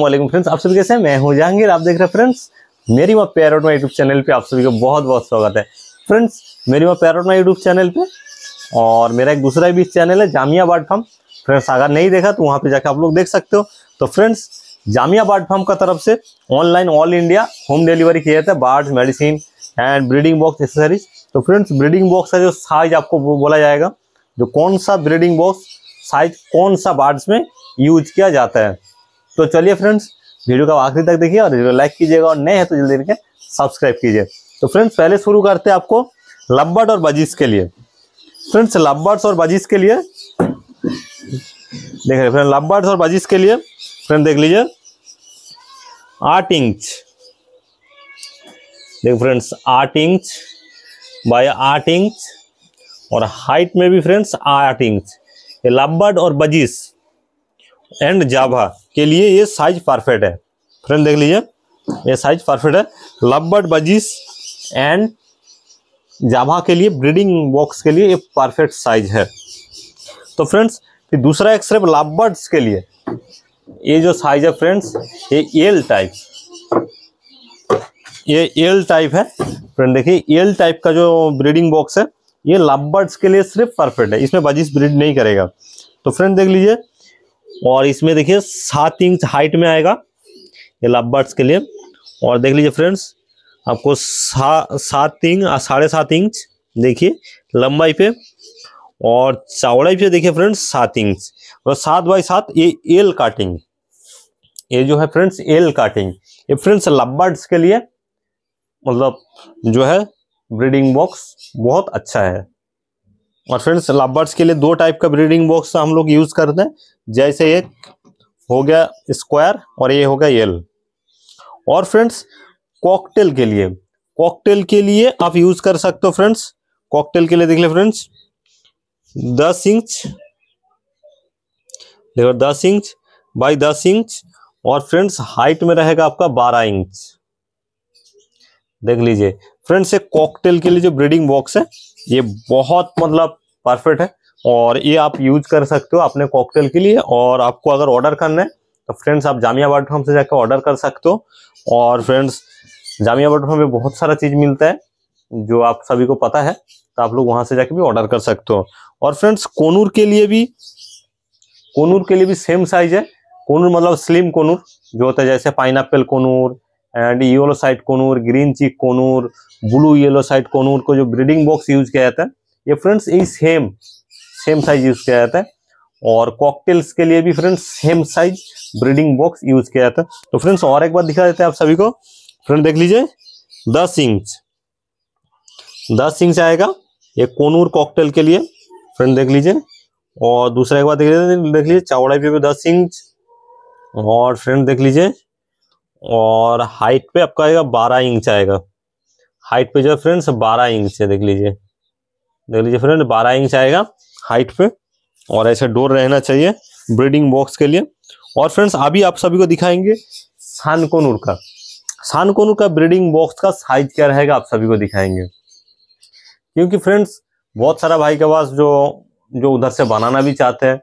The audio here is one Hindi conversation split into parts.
वालेकुम फ्रेंड्स आप सभी कैसे हैं मैं हूं जहांगीर आप देख रहे हैं फ्रेंड्स मेरी माँ पैरोट माई यूट्यूब चैनल पे आप सभी का बहुत बहुत स्वागत है फ्रेंड्स मेरी माँ पैरोट माई यूट्यूब चैनल पे और मेरा एक दूसरा भी चैनल है जामिया बार्ड फार्म फ्रेंड्स अगर नहीं देखा तो वहाँ पे जाकर आप लोग देख सकते हो तो फ्रेंड्स जामिया बार्ड फार्म का तरफ से online all India home delivery किया जाता है bird medicine and breeding box accessories तो फ्रेंड्स ब्रीडिंग बॉक्स का जो साइज आपको बोला जाएगा जो कौन सा ब्रीडिंग बॉक्स साइज कौन सा बार्ड्स में यूज किया जाता है तो चलिए फ्रेंड्स वीडियो का आखिरी तक देखिए और वीडियो लाइक कीजिएगा और नए हैं तो जल्दी इनके सब्सक्राइब कीजिए तो फ्रेंड्स पहले शुरू करते हैं आपको लब्बर्ड और बजिश के लिए फ्रेंड्स लब्बर्ड्स और बजिश के लिए देख रहे फ्रेंड लब्बर्ड्स और बजिश के लिए फ्रेंड देख लीजिए आठ इंच देख फ्रेंड्स आठ इंच बाय आठ इंच और हाइट में भी फ्रेंड्स आठ इंच ये लब्बर्ड और बजिश एंड जाभा के लिए ये साइज परफेक्ट है फ्रेंड देख लीजिए ये साइज परफेक्ट है लब्बर्ड बजीस एंड जाभा के लिए ब्रीडिंग बॉक्स के लिए ये परफेक्ट साइज है तो फ्रेंड्स फिर दूसरा एक सिर्फ लब्बर्ड्स के लिए ये जो साइज है फ्रेंड्स ये एल टाइप ये एल टाइप है फ्रेंड देखिए एल टाइप का जो ब्रीडिंग बॉक्स है ये लब्बर्ड्स के लिए सिर्फ परफेक्ट है इसमें बजिस ब्रीड नहीं करेगा तो फ्रेंड देख लीजिए और इसमें देखिए सात इंच हाइट में आएगा ये लब्बर्ड्स के लिए और देख लीजिए फ्रेंड्स आपको सा, सात इंच साढ़े सात इंच देखिए लंबाई पे और चौड़ाई पे देखिए फ्रेंड्स सात इंच और सात बाई सात ये एल काटिंग ये जो है फ्रेंड्स एल काटिंग ये फ्रेंड्स लब्बर्ड्स के लिए मतलब जो है ब्रीडिंग बॉक्स बहुत अच्छा है और फ्रेंड्स लबर्ड्स के लिए दो टाइप का ब्रीडिंग बॉक्स हम लोग यूज करते हैं जैसे एक हो गया स्क्वायर और ये हो गया एल और फ्रेंड्स कॉकटेल के लिए कॉकटेल के लिए आप यूज कर सकते हो फ्रेंड्स कॉकटेल के लिए देख ले फ्रेंड्स दस इंच देखो दस इंच बाई दस इंच और फ्रेंड्स हाइट में रहेगा आपका बारह इंच देख लीजिए फ्रेंड्स ये कॉकटेल के लिए जो ब्रीडिंग बॉक्स है ये बहुत मतलब परफेक्ट है और ये आप यूज कर सकते हो अपने कॉकटेल के लिए और आपको अगर ऑर्डर करना है तो फ्रेंड्स आप जामिया वाटर फार्म से जाकर ऑर्डर कर सकते हो और फ्रेंड्स जामिया वाटर फार्म में बहुत सारा चीज़ मिलता है जो आप सभी को पता है तो आप लोग वहां से जाके भी ऑर्डर कर सकते हो और फ्रेंड्स कोनूर के लिए भी कोनूर के लिए भी सेम साइज है कोनूर मतलब स्लिम कोनूर जो होता है जैसे pine conure and yellow side conure green cheek conure blue yellow side conure को जो ब्रीडिंग बॉक्स यूज किया जाता है ये फ्रेंड्स यही सेम सेम साइज यूज किया जाता है और कॉकटेल्स के लिए भी friends same size breeding box use किया जाता है तो फ्रेंड्स और एक बार दिखा देते हैं आप सभी को फ्रेंड देख लीजिए दस इंच दस इंच आएगा एक कोनूर कॉकटेल के लिए फ्रेंड देख लीजिए और दूसरा एक बार देख लीजिए देख लीजिए चावड़ाई पे भी दस इंच और फ्रेंड देख लीजिए और हाइट पे आपका आएगा बारह इंच आएगा हाइट पे जो है फ्रेंड्स बारह इंच है देख लीजिए देख लीजिए फ्रेंड बारह इंच आएगा हाइट पे और ऐसे डोर रहना चाहिए ब्रीडिंग बॉक्स के लिए और फ्रेंड्स अभी आप सभी को दिखाएंगे सानकोनूर का सानकोनूर का ब्रीडिंग बॉक्स का साइज क्या रहेगा आप सभी को दिखाएंगे क्योंकि फ्रेंड्स बहुत सारा भाई के पास जो जो उधर से बनाना भी चाहते हैं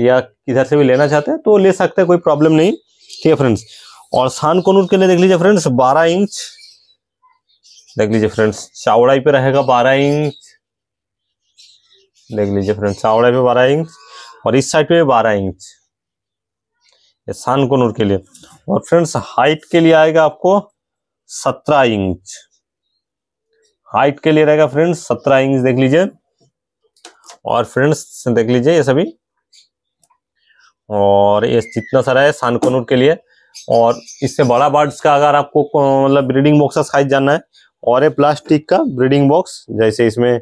या इधर से भी लेना चाहते हैं तो ले सकते हैं कोई प्रॉब्लम नहीं ठीक है फ्रेंड्स और सानकोनूर के लिए देख लीजिए फ्रेंड्स बारह इंच देख लीजिए फ्रेंड्स चावड़ाई पे रहेगा बारह इंच देख लीजिए फ्रेंड सावड़े पे बारह इंच और इस साइड पे बारह इंच ये सान कोनूर के लिए और फ्रेंड्स हाइट के लिए आएगा आपको सत्रह इंच हाइट के लिए रहेगा फ्रेंड्स सत्रह इंच देख लीजिए और फ्रेंड्स देख लीजिए ये सभी और ये जितना सारा है सान कोनूर के लिए और इससे बड़ा बर्ड्स का अगर आपको मतलब ब्रीडिंग बॉक्स का साइज जानना है और ये प्लास्टिक का ब्रीडिंग बॉक्स जैसे इसमें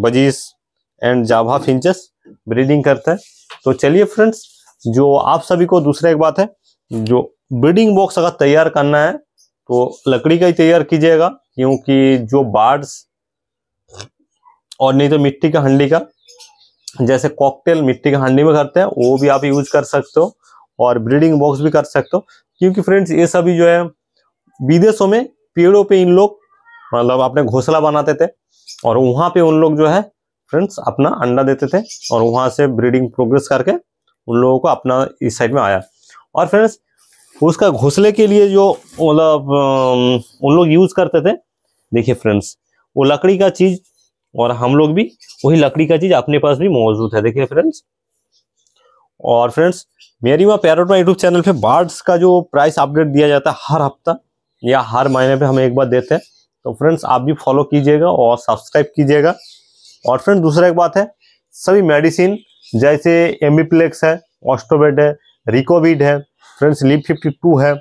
बजीस एंड जाभा फिंचस ब्रीडिंग करता है तो चलिए फ्रेंड्स जो आप सभी को दूसरा एक बात है जो ब्रीडिंग बॉक्स अगर तैयार करना है तो लकड़ी का ही तैयार कीजिएगा क्योंकि जो बार्ड्स और नहीं तो मिट्टी का हंडी का जैसे कॉकटेल मिट्टी के हांडी में करते हैं वो भी आप यूज कर सकते हो और ब्रीडिंग बॉक्स भी कर सकते हो क्योंकि फ्रेंड्स ये सभी जो है विदेशों में पेड़ों पे इन लोग मतलब अपने घोसला बनाते थे और वहाँ पे उन लोग जो है फ्रेंड्स अपना अंडा देते थे और वहाँ से ब्रीडिंग प्रोग्रेस करके उन लोगों को अपना इस साइड में आया और फ्रेंड्स उसका घोंसले के लिए जो मतलब उन लोग यूज़ करते थे देखिए फ्रेंड्स वो लकड़ी का चीज़ और हम लोग भी वही लकड़ी का चीज़ अपने पास भी मौजूद है देखिए फ्रेंड्स और फ्रेंड्स मेरी वहाँ पैरोटमा यूट्यूब चैनल पे बार्ड्स का जो प्राइस अपडेट दिया जाता है हर हफ्ता या हर महीने पे हम एक बार देते हैं तो फ्रेंड्स आप भी फॉलो कीजिएगा और सब्सक्राइब कीजिएगा और फ्रेंड दूसरा एक बात है सभी मेडिसिन जैसे एम्बीप्लेक्स है ऑस्टोबेड है रिकोविड है फ्रेंड्स लीप फिफ्टी टू है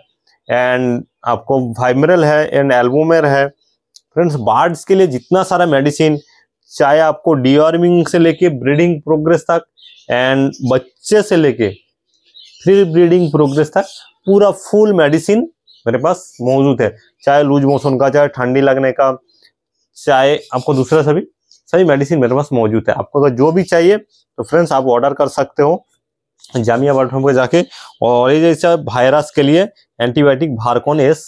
एंड आपको वाइमरल है एंड एल्बोमेर है फ्रेंड्स बार्ड्स के लिए जितना सारा मेडिसिन चाहे आपको डियॉर्मिंग से लेके ब्रीडिंग प्रोग्रेस तक एंड बच्चे से लेके फ्री ब्रीडिंग प्रोग्रेस तक पूरा फुल मेडिसिन मेरे पास मौजूद है चाहे लूज मोशन का चाहे ठंडी लगने का चाहे आपको दूसरा सभी सभी मेडिसिन मेरे पास मौजूद है आपको अगर जो भी चाहिए तो फ्रेंड्स आप ऑर्डर कर सकते हो जामिया वर्ल्ड होम पर जाके और ये जैसा वायरस के लिए एंटीबायोटिक भारकोन एस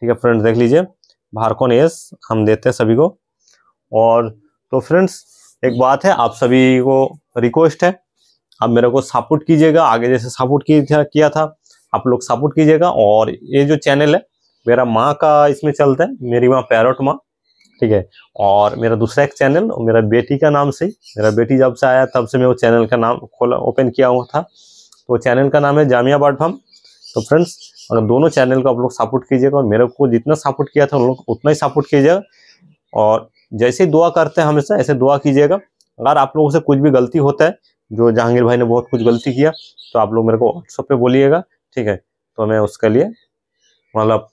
ठीक है फ्रेंड्स देख लीजिए भारकोन एस हम देते हैं सभी को और तो फ्रेंड्स एक बात है आप सभी को रिक्वेस्ट है आप मेरे को सपोर्ट कीजिएगा आगे जैसे सपोर्ट किया था आप लोग सपोर्ट कीजिएगा और ये जो चैनल है मेरा माँ का इसमें चलता है मेरी माँ पैरोट माँ ठीक है और मेरा दूसरा एक चैनल और मेरा बेटी का नाम से मेरा बेटी जब से आया तब से मैं वो चैनल का नाम खोला ओपन किया हुआ था तो चैनल का नाम है जामिया बर्ड फार्म तो फ्रेंड्स अगर दोनों चैनल को आप लोग सपोर्ट कीजिएगा और मेरे को जितना सपोर्ट किया था उन लोग उतना ही सपोर्ट कीजिएगा और जैसे ही दुआ करते हैं हमेशा ऐसे दुआ कीजिएगा अगर आप लोगों से कुछ भी गलती होता है जो जहांगीर भाई ने बहुत कुछ गलती किया तो आप लोग मेरे को व्हाट्सअप पे बोलिएगा ठीक है तो मैं उसके लिए मतलब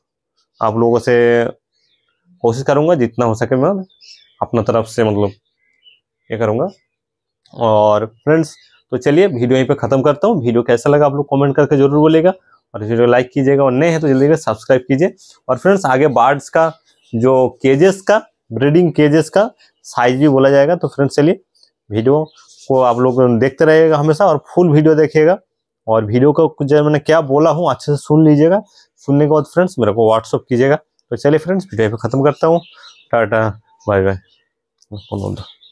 आप लोगों से कोशिश करूँगा जितना हो सके मैं अपना तरफ से मतलब ये करूँगा और फ्रेंड्स तो चलिए वीडियो यहीं पे ख़त्म करता हूँ वीडियो कैसा लगा आप लोग कमेंट करके जरूर बोलेगा और वीडियो लाइक कीजिएगा और नए हैं तो जल्दी से सब्सक्राइब कीजिए और फ्रेंड्स आगे बार्ड्स का जो केजेस का ब्रीडिंग केजेस का साइज भी बोला जाएगा तो फ्रेंड्स चलिए वीडियो को आप लोग देखते रहिएगा हमेशा और फुल वीडियो देखिएगा और वीडियो का कुछ मैंने क्या बोला हूँ अच्छे से सुन लीजिएगा सुनने के बाद फ्रेंड्स मेरे को व्हाट्सअप कीजिएगा तो चलिए फ्रेंड्स वीडियो को ख़त्म करता हूँ टाटा बाय बाय